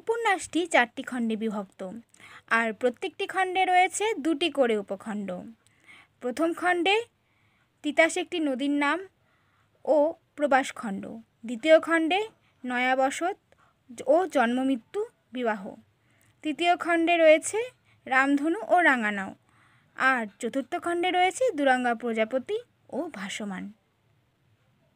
উপন্যাসটি চারটি খণ্ডে বিভক্ত আর প্রত্যেকটি খণ্ডে রয়েছে দুটি করে উপখণ্ড প্রথম খণ্ডে তিতাস একটি নদীর নাম ও প্রবাস খণ্ড দ্বিতীয় খণ্ডে নয়াবসত ও জন্মমৃত্যু বিবাহ তৃতীয় খণ্ডে রয়েছে রামধনু ও রাঙানাও আর চতুর্থ খণ্ডে রয়েছে দুরাঙ্গা প্রজাপতি ও ভাসমান